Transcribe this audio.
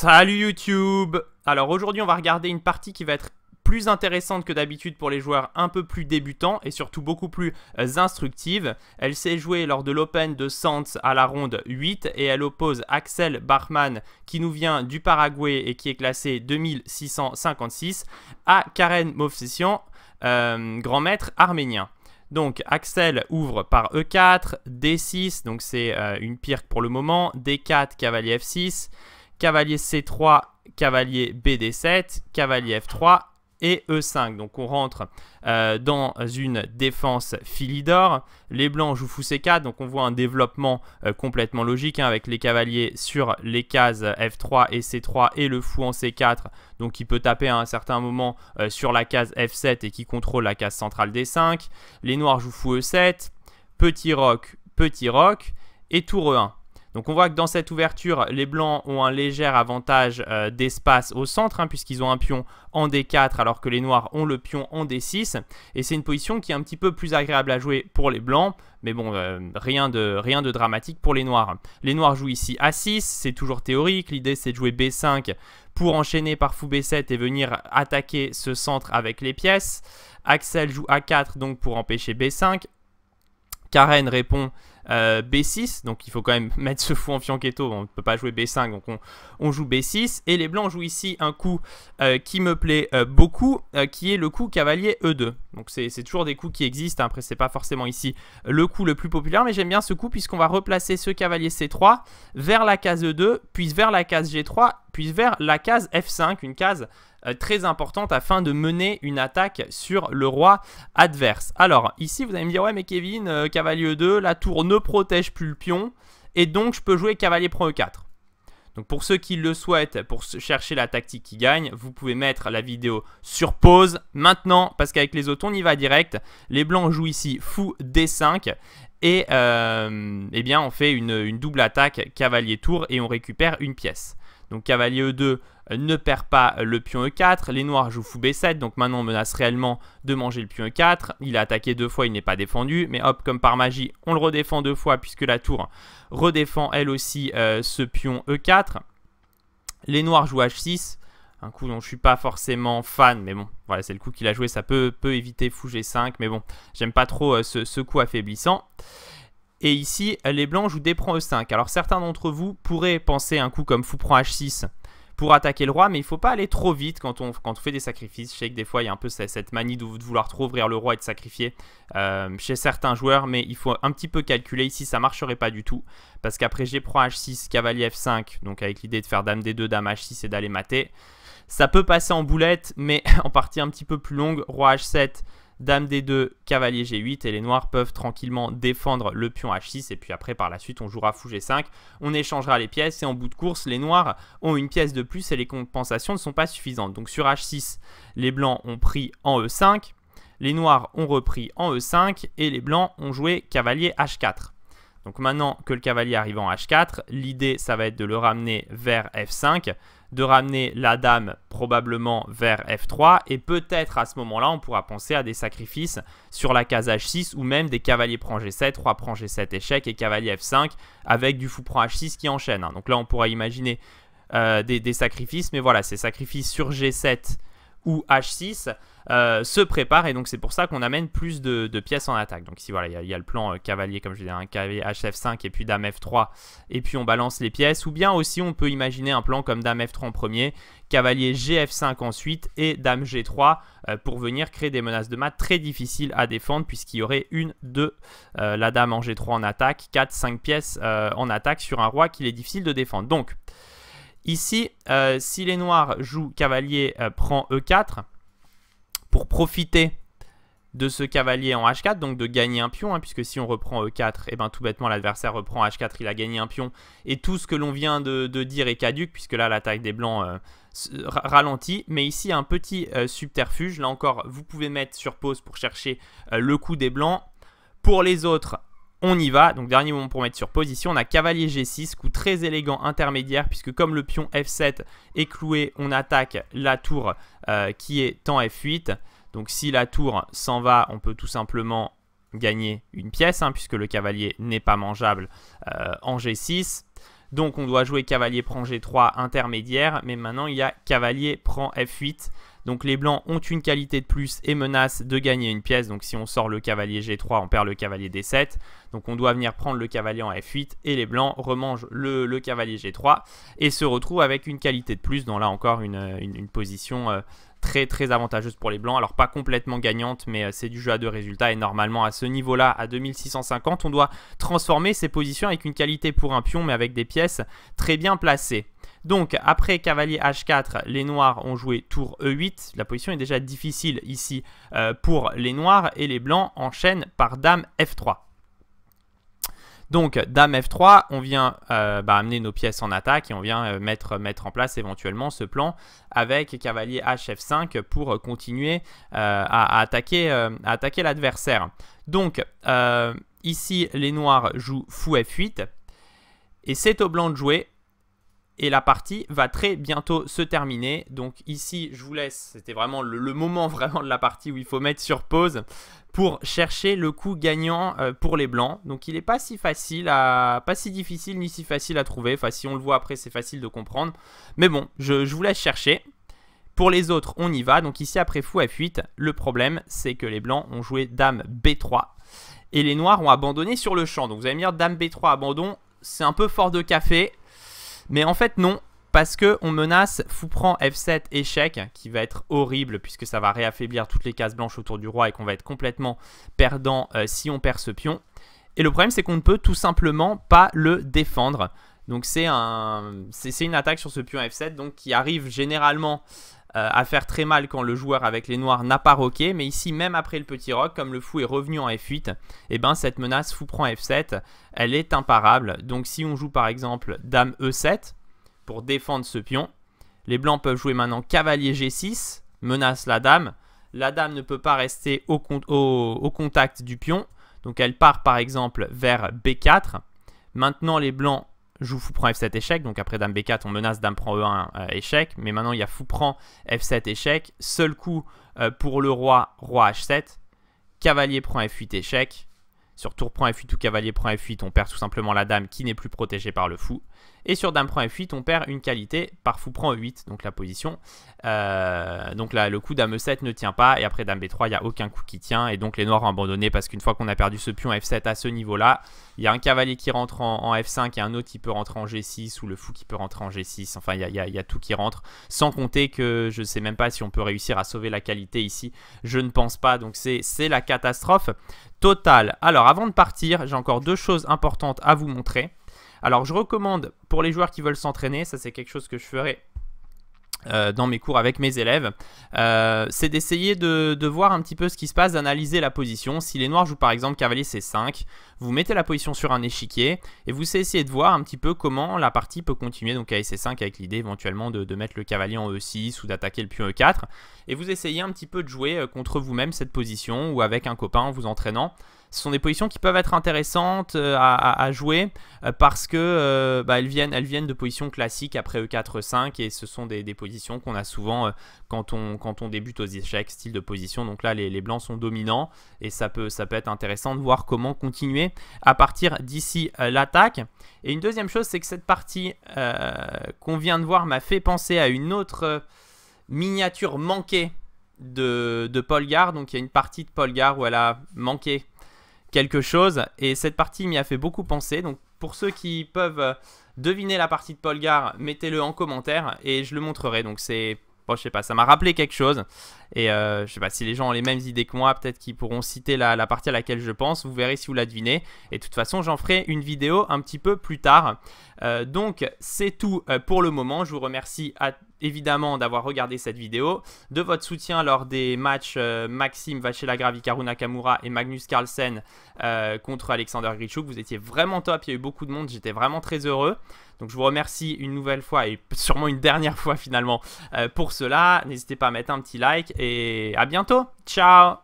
Salut YouTube Alors aujourd'hui on va regarder une partie qui va être plus intéressante que d'habitude pour les joueurs un peu plus débutants et surtout beaucoup plus euh, instructive. Elle s'est jouée lors de l'Open de Sants à la ronde 8 et elle oppose Axel Bachmann qui nous vient du Paraguay et qui est classé 2656 à Karen Movsesian, euh, grand maître arménien. Donc Axel ouvre par E4, D6, donc c'est euh, une pire pour le moment, D4, cavalier F6, cavalier C3, cavalier BD7, cavalier F3 et E5. Donc on rentre euh, dans une défense Philidor. Les blancs jouent fou C4, donc on voit un développement euh, complètement logique hein, avec les cavaliers sur les cases euh, F3 et C3 et le fou en C4. Donc il peut taper à un certain moment sur la case F7 et qui contrôle la case centrale D5. Les noirs jouent fou E7, petit roc, petit roc et tour E1. Donc on voit que dans cette ouverture, les blancs ont un léger avantage euh, d'espace au centre, hein, puisqu'ils ont un pion en D4, alors que les noirs ont le pion en D6. Et c'est une position qui est un petit peu plus agréable à jouer pour les blancs, mais bon, euh, rien, de, rien de dramatique pour les noirs. Les noirs jouent ici A6, c'est toujours théorique, l'idée c'est de jouer B5 pour enchaîner par fou B7 et venir attaquer ce centre avec les pièces. Axel joue A4 donc pour empêcher B5. Karen répond euh, B6, donc il faut quand même mettre ce fou en fianchetto, on ne peut pas jouer B5, donc on, joue B6, et les blancs jouent ici un coup euh, qui me plaît euh, beaucoup, qui est le coup cavalier E2. Donc c'est toujours des coups qui existent, hein. après c'est pas forcément ici le coup le plus populaire, mais j'aime bien ce coup puisqu'on va replacer ce cavalier C3 vers la case E2, puis vers la case G3, puis vers la case F5, une case euh, très importante afin de mener une attaque sur le roi adverse. Alors ici vous allez me dire ouais mais Kevin, euh, cavalier E2, la tour ne protège plus le pion, et donc je peux jouer cavalier prend E4. Donc pour ceux qui le souhaitent, pour chercher la tactique qui gagne, vous pouvez mettre la vidéo sur pause maintenant parce qu'avec les autres on y va direct. Les blancs jouent ici fou D5 et euh, eh bien on fait une double attaque cavalier tour et on récupère une pièce. Donc cavalier E2 euh, ne perd pas le pion E4. Les noirs jouent fou B7, donc maintenant on menace réellement de manger le pion E4. Il a attaqué deux fois, il n'est pas défendu. Mais hop, comme par magie, on le redéfend deux fois puisque la tour redéfend elle aussi euh, ce pion E4. Les noirs jouent H6. Un coup dont je ne suis pas forcément fan, mais bon, voilà, c'est le coup qu'il a joué. Ça peut, éviter fou G5, mais bon, j'aime pas trop euh, ce coup affaiblissant. Et ici, les blancs jouent D prend E5. Alors certains d'entre vous pourraient penser un coup comme fou prend H6 pour attaquer le roi, mais il ne faut pas aller trop vite quand on, fait des sacrifices. Je sais que des fois, il y a un peu cette manie de vouloir trop ouvrir le roi et de sacrifier euh, chez certains joueurs, mais il faut un petit peu calculer. Ici, ça marcherait pas du tout, parce qu'après G prend H6, cavalier F5, donc avec l'idée de faire dame D2, dame H6 et d'aller mater. Ça peut passer en boulette, mais en partie un petit peu plus longue, roi H7, Dame D2, cavalier G8 et les noirs peuvent tranquillement défendre le pion H6 et puis après par la suite on jouera fou G5, on échangera les pièces et en bout de course les noirs ont une pièce de plus et les compensations ne sont pas suffisantes. Donc sur H6, les blancs ont pris en E5, les noirs ont repris en E5 et les blancs ont joué cavalier H4. Donc maintenant que le cavalier arrive en H4, l'idée ça va être de le ramener vers F5 de ramener la dame probablement vers F3 et peut-être à ce moment-là on pourra penser à des sacrifices sur la case H6 ou même des cavaliers prend G7, roi prend G7 échec et cavalier F5 avec du fou prend H6 qui enchaîne. Hein. Donc là on pourra imaginer euh, des, des, sacrifices mais voilà ces sacrifices sur G7 ou H6 euh, se prépare et donc c'est pour ça qu'on amène plus de, pièces en attaque. Donc si voilà, il y, a le plan euh, cavalier comme je disais, un hein, cavalier HF5 et puis Dame F3 et puis on balance les pièces ou bien aussi on peut imaginer un plan comme Dame F3 en premier, cavalier GF5 ensuite et Dame G3 euh, pour venir créer des menaces de mat très difficiles à défendre puisqu'il y aurait une, deux, la Dame en G3 en attaque, 4, 5 pièces en attaque sur un roi qu'il est difficile de défendre. Donc Ici, euh, si les noirs jouent cavalier euh, prend E4, pour profiter de ce cavalier en H4, donc de gagner un pion, hein, puisque si on reprend E4, et eh ben tout bêtement l'adversaire reprend H4, il a gagné un pion, et tout ce que l'on vient de, dire est caduque, puisque là l'attaque des blancs euh, ralentit, mais ici un petit subterfuge, là encore vous pouvez mettre sur pause pour chercher le coup des blancs, pour les autres on y va, donc dernier moment pour mettre sur position. On a cavalier G6, coup très élégant intermédiaire, puisque comme le pion F7 est cloué, on attaque la tour euh, qui est en F8. Donc si la tour s'en va, on peut tout simplement gagner une pièce, hein, puisque le cavalier n'est pas mangeable euh, en G6. Donc on doit jouer cavalier prend G3 intermédiaire, mais maintenant il y a cavalier prend F8. Donc les blancs ont une qualité de plus et menacent de gagner une pièce. Donc si on sort le cavalier G3, on perd le cavalier D7. Donc on doit venir prendre le cavalier en F8 et les blancs remangent le, cavalier G3 et se retrouvent avec une qualité de plus dans là encore une, position... Euh, très très avantageuse pour les blancs. Alors pas complètement gagnante, mais euh, c'est du jeu à deux résultats. Et normalement à ce niveau-là, à 2650, on doit transformer ces positions avec une qualité pour un pion, mais avec des pièces très bien placées. Donc après cavalier h4, les noirs ont joué tour e8. La position est déjà difficile ici euh, pour les noirs et les blancs enchaînent par dame f3. Donc dame f3, on vient euh, bah, amener nos pièces en attaque et on vient euh, mettre, mettre, en place éventuellement ce plan avec cavalier hf5 pour continuer à, attaquer, attaquer l'adversaire. Donc ici les noirs jouent fou f8 et c'est au blanc de jouer et la partie va très bientôt se terminer. Donc ici, je vous laisse, c'était vraiment le, moment vraiment de la partie où il faut mettre sur pause pour chercher le coup gagnant euh, pour les blancs. Donc il n'est pas si facile à, pas si difficile ni si facile à trouver. Enfin, si on le voit après, c'est facile de comprendre. Mais bon, je, je vous laisse chercher. Pour les autres, on y va. Donc ici, après fou F8, le problème, c'est que les blancs ont joué dame B3 et les noirs ont abandonné sur le champ. Donc vous allez me dire, dame B3 abandon, c'est un peu fort de café. Mais en fait, non, parce qu'on menace fou prend F7 échec qui va être horrible puisque ça va réaffaiblir toutes les cases blanches autour du roi et qu'on va être complètement perdant euh, si on perd ce pion. Et le problème c'est qu'on ne peut tout simplement pas le défendre. Donc c'est un, une attaque sur ce pion F7 donc qui arrive généralement euh, à faire très mal quand le joueur avec les noirs n'a pas roqué, mais ici même après le petit rock, comme le fou est revenu en F8, et eh ben, cette menace fou prend F7, elle est imparable. Donc si on joue par exemple dame E7 pour défendre ce pion, les blancs peuvent jouer maintenant cavalier G6, menace la dame, la dame ne peut pas rester au contact du pion, donc elle part par exemple vers B4. Maintenant les blancs joue fou prend F7 échec, donc après dame B4 on menace dame prend E1 euh, échec, mais maintenant il y a fou prend F7 échec, seul coup euh, pour le roi, roi H7, cavalier prend F8 échec, sur tour prend F8 ou cavalier prend F8, on perd tout simplement la dame qui n'est plus protégée par le fou. Et sur dame prend F8, on perd une qualité par fou prend E8, donc la position. Euh, donc là, le coup dame E7 ne tient pas, et après dame B3, il n'y a aucun coup qui tient, et donc les noirs ont abandonné parce qu'une fois qu'on a perdu ce pion F7 à ce niveau-là, il y a un cavalier qui rentre en, F5 et un autre qui peut rentrer en G6, ou le fou qui peut rentrer en G6, enfin il y a, y a, tout qui rentre, sans compter que je ne sais même pas si on peut réussir à sauver la qualité ici, je ne pense pas, donc c'est la catastrophe total. Alors avant de partir, j'ai encore deux choses importantes à vous montrer. Alors je recommande pour les joueurs qui veulent s'entraîner, ça c'est quelque chose que je ferai euh, dans mes cours avec mes élèves, euh, c'est d'essayer de, voir un petit peu ce qui se passe, d'analyser la position. Si les noirs jouent par exemple cavalier C5, vous mettez la position sur un échiquier et vous essayez de voir un petit peu comment la partie peut continuer. Donc à C5 avec l'idée éventuellement de, de, mettre le cavalier en E6 ou d'attaquer le pion E4. Et vous essayez un petit peu de jouer euh, contre vous-même cette position ou avec un copain en vous entraînant ce sont des positions qui peuvent être intéressantes euh, à, jouer euh, parce que euh, bah, elles, viennent, elles viennent de positions classiques après E4, 5 et ce sont des, positions qu'on a souvent quand, on, quand on débute aux échecs, style de position. Donc là, les, blancs sont dominants et ça peut, ça peut être intéressant de voir comment continuer à partir d'ici l'attaque. Et une deuxième chose, c'est que cette partie qu'on vient de voir m'a fait penser à une autre miniature manquée de, de Polgar. Donc il y a une partie de Polgar où elle a manqué quelque chose. Et cette partie m'y a fait beaucoup penser. Donc pour ceux qui peuvent euh, deviner la partie de Polgar, mettez-le en commentaire et je le montrerai. Donc c'est... Bon, je sais pas, ça m'a rappelé quelque chose. Et euh, je sais pas, si les gens ont les mêmes idées que moi, peut-être qu'ils pourront citer la, partie à laquelle je pense. Vous verrez si vous la devinez. Et de toute façon, j'en ferai une vidéo un petit peu plus tard. Euh, donc, c'est tout pour le moment. Je vous remercie à évidemment d'avoir regardé cette vidéo, de votre soutien lors des matchs euh, Maxime Vachelagra, Karuna Kamura et Magnus Carlsen euh, contre Alexander Grichuk. Vous étiez vraiment top, il y a eu beaucoup de monde, j'étais vraiment très heureux. Donc je vous remercie une nouvelle fois et sûrement une dernière fois finalement euh, pour cela. N'hésitez pas à mettre un petit like et à bientôt. Ciao